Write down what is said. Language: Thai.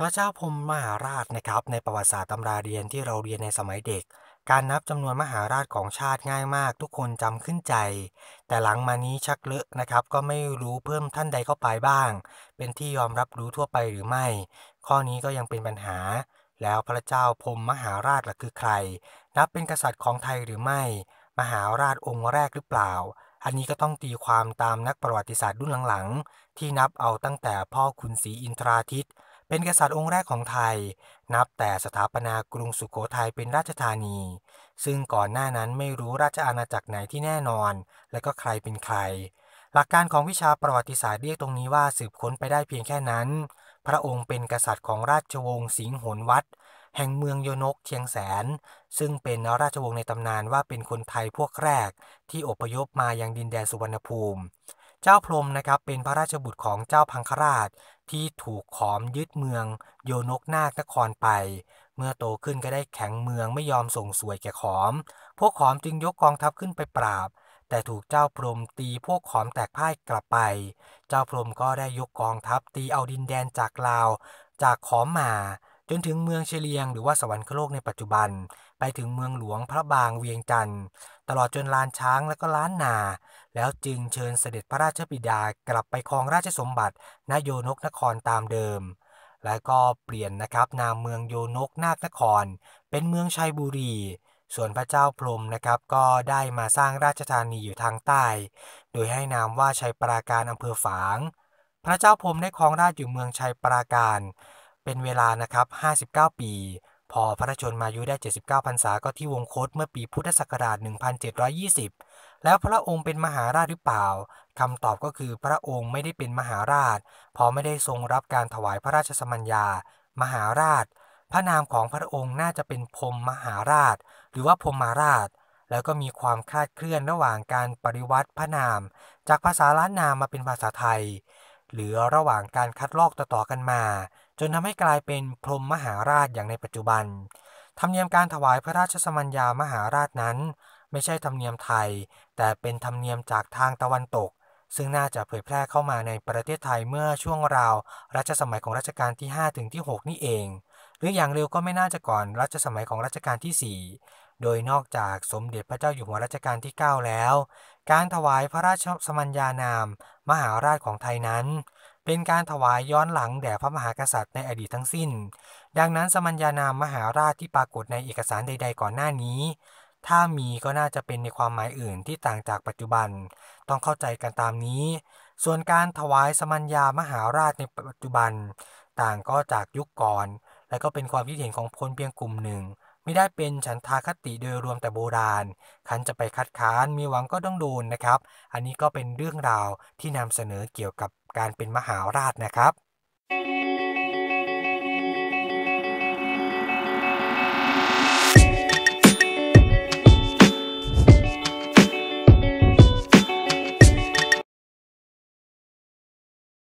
พระเจ้าพมมหาราชนะครับในประวัติศาสตร์ตำราเรียนที่เราเรียนในสมัยเด็ก การนับจำนวนมหาราชของชาติง่ายมากทุกคนจำขึ้นใจ แต่หลังมานี้ชักเลอะนะครับก็ไม่รู้เพิ่มท่านใดเข้าไปบ้าง เป็นที่ยอมรับรู้ทั่วไปหรือไม่ ข้อนี้ก็ยังเป็นปัญหา แล้วพระเจ้าพมมหาราชล่ะคือใคร นับเป็นกษัตริย์ของไทยหรือไม่ มหาราชองค์แรกหรือเปล่า อันนี้ก็ต้องตีความตามนักประวัติศาสตร์รุ่นหลังๆที่นับเอาตั้งแต่พ่อขุนศรีอินทราทิตย์เป็นกษัตริย์องค์แรกของไทย นับแต่สถาปนากรุงสุโขทัยเป็นราชธานี ซึ่งก่อนหน้านั้นไม่รู้ราชอาณาจักรไหนที่แน่นอนและก็ใครเป็นใคร หลักการของวิชาประวัติศาสตร์เรียกตรงนี้ว่าสืบค้นไปได้เพียงแค่นั้น พระองค์เป็นกษัตริย์ของราชวงศ์สิงห์หนวัด แห่งเมืองโยนกเชียงแสน ซึ่งเป็นราชวงศ์ในตำนานว่าเป็นคนไทยพวกแรกที่อพยพมายังดินแดนสุวรรณภูมิเจ้าพรมนะครับเป็นพระราชบุตรของเจ้าพังคราชที่ถูกขอมยึดเมือง โยนกนาคนครไป เมื่อโตขึ้นก็ได้แข็งเมืองไม่ยอมส่งสวยแก่ขอม พวกขอมจึงยกกองทัพขึ้นไปปราบ แต่ถูกเจ้าพรมตีพวกขอมแตกพ่ายกลับไป เจ้าพรมก็ได้ยกกองทัพตีเอาดินแดนจากลาว จากขอมมาจนถึงเมืองเชลียงหรือว่าสวรรคโลกในปัจจุบัน ไปถึงเมืองหลวงพระบางเวียงจันทร์ตลอดจนลานช้างและก็ล้านนา แล้วจึงเชิญเสด็จพระราชบิดากลับไปครองราชสมบัตินโยนกนครตามเดิม และก็เปลี่ยนนะครับนามเมืองโยนกนาคนคร เป็นเมืองชัยบุรี ส่วนพระเจ้าพรมนะครับก็ได้มาสร้างราชธานีอยู่ทางใต้ โดยให้นามว่าชัยปราการอำเภอฝางพระเจ้าพรมได้ครองราชอยู่เมืองชัยปราการเป็นเวลานะครับ 59 ปี พอพระชนมายุได้ 79พรรษาก็ที่วงโคตเมื่อปีพุทธศักราช 1720 แล้วพระองค์เป็นมหาราชหรือเปล่า คำตอบก็คือพระองค์ไม่ได้เป็นมหาราช เพราะไม่ได้ทรงรับการถวายพระราชสมัญญา มหาราช พระนามของพระองค์น่าจะเป็นพรมมหาราช หรือว่าพรมมาราช แล้วก็มีความคลาดเคลื่อนระหว่างการปริวัติพระนาม จากภาษาล้านนามมาเป็นภาษาไทยหรือระหว่างการคัดลอกต่อๆกันมา จนทำให้กลายเป็นพรมมหาราชอย่างในปัจจุบัน ธรรมเนียมการถวายพระราชสมัญญามหาราชนั้น ไม่ใช่ธรรมเนียมไทย แต่เป็นธรรมเนียมจากทางตะวันตก ซึ่งน่าจะเผยแพร่เข้ามาในประเทศไทยเมื่อช่วงราวรัชสมัยของรัชกาลที่5ถึงที่6นี่เอง หรืออย่างเร็วก็ไม่น่าจะก่อนรัชสมัยของรัชกาลที่4โดยนอกจากสมเด็จพระเจ้าอยู่หัวรัชกาลที่ 9 แล้วการถวายพระราชสมัญญานาม มหาราชของไทยนั้น เป็นการถวายย้อนหลังแด่พระมหากษัตริย์ในอดีตทั้งสิ้น ดังนั้นสมัญญานามมหาราชที่ปรากฏในเอกสารใดๆก่อนหน้านี้ ถ้ามีก็น่าจะเป็นในความหมายอื่นที่ต่างจากปัจจุบัน ต้องเข้าใจกันตามนี้ ส่วนการถวายสมัญญามหาราชในปัจจุบัน ต่างก็จากยุคก่อน และก็เป็นความคิดเห็นของคนเพียงกลุ่มหนึ่งไม่ได้เป็นฉันทาคติโดยรวมแต่โบราณ คันจะไปคัดค้านมีหวังก็ต้องโดนนะครับ อันนี้ก็เป็นเรื่องราวที่นำเสนอเกี่ยวกับการเป็นมหาราชนะครับ